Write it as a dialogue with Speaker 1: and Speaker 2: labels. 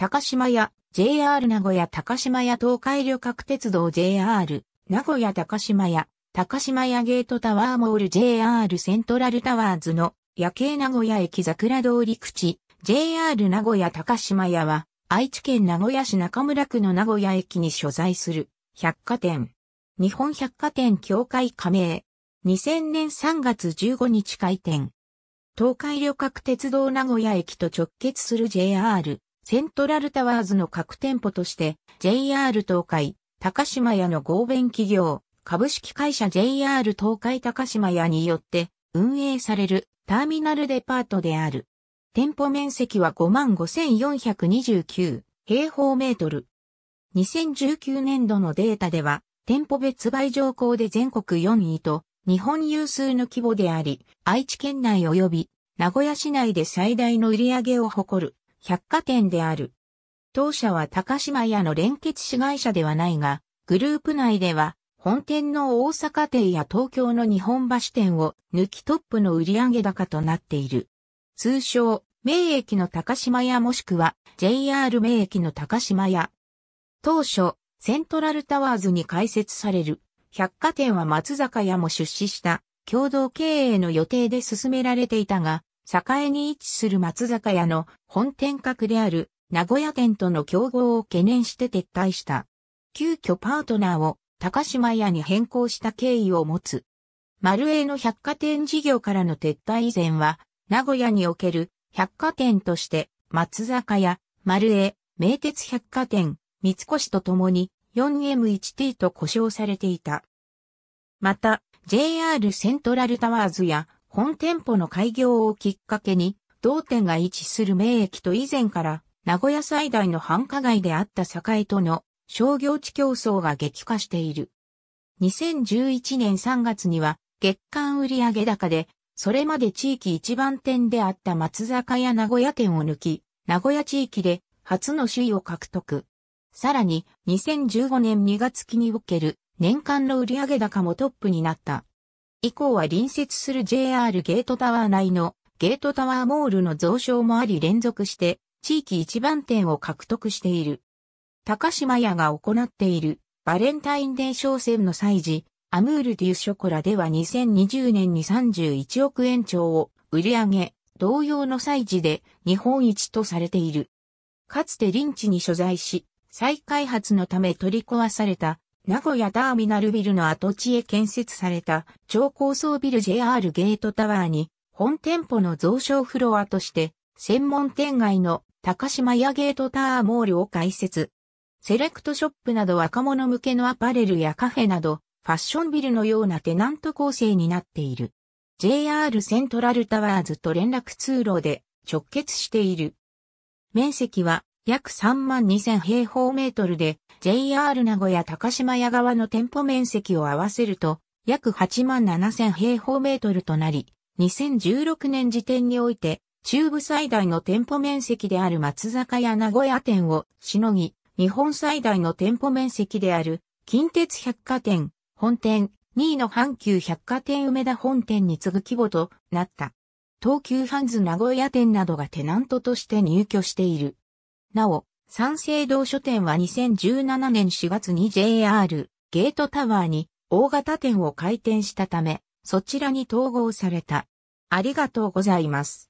Speaker 1: 高島屋、JR 名古屋高島屋東海旅客鉄道 JR、名古屋高島屋、高島屋ゲートタワーモール JR セントラルタワーズの夜景名古屋駅桜通り口、JR 名古屋高島屋は、愛知県名古屋市中村区の名古屋駅に所在する百貨店。日本百貨店協会加盟。2000年3月15日開店。東海旅客鉄道名古屋駅と直結する JR セントラルタワーズの各店舗として JR 東海、高島屋の合弁企業、株式会社 JR 東海高島屋によって運営されるターミナルデパートである。店舗面積は55,429平方メートル。2019年度のデータでは、店舗別売上項で全国4位と日本有数の規模であり、愛知県内及び名古屋市内で最大の売り上げを誇る。百貨店である。当社は高島屋の連結子会社ではないが、グループ内では、本店の大阪店や東京の日本橋店を抜きトップの売上高となっている。通称、名駅の高島屋もしくは JR 名駅の高島屋。当初、セントラルタワーズに開設される百貨店は松坂屋も出資した共同経営の予定で進められていたが、栄に位置する松坂屋の本店格である名古屋店との競合を懸念して撤退した。急遽パートナーを高島屋に変更した経緯を持つ。丸栄の百貨店事業からの撤退以前は、名古屋における百貨店として、松坂屋、丸栄、名鉄百貨店、三越と共に 4M1T と呼称されていた。また、JR セントラルタワーズや本店舗の開業をきっかけに、同店が位置する名駅と以前から名古屋最大の繁華街であった栄との商業地競争が激化している。2011年3月には月間売上高で、それまで地域一番店であった松坂屋名古屋店を抜き、名古屋地域で初の首位を獲得。さらに、2015年2月期における年間の売上高もトップになった。以降は隣接する JR ゲートタワー内のゲートタワーモールの増床もあり連続して地域一番店を獲得している。高島屋が行っているバレンタインデー商戦の祭事、アムールデュショコラでは2020年に31億円超を売り上げ、同様の祭事で日本一とされている。かつて臨地に所在し、再開発のため取り壊された名古屋ターミナルビルの跡地へ建設された超高層ビル JR ゲートタワーに本店舗の増床フロアとして専門店街の高島屋ゲートタワーモールを開設。セレクトショップなど若者向けのアパレルやカフェなどファッションビルのようなテナント構成になっている。JR セントラルタワーズと連絡通路で直結している。面積は約3万2000平方メートルで、JR 名古屋高島屋側の店舗面積を合わせると、約8万7000平方メートルとなり、2016年時点において、中部最大の店舗面積である松坂屋名古屋店をしのぎ、日本最大の店舗面積である近鉄百貨店、本店、2位の阪急百貨店梅田本店に次ぐ規模となった。東急ハンズ名古屋店などがテナントとして入居している。なお、三省堂書店は2017年4月に JR ゲートタワーに大型店を開店したため、そちらに統合された。ありがとうございます。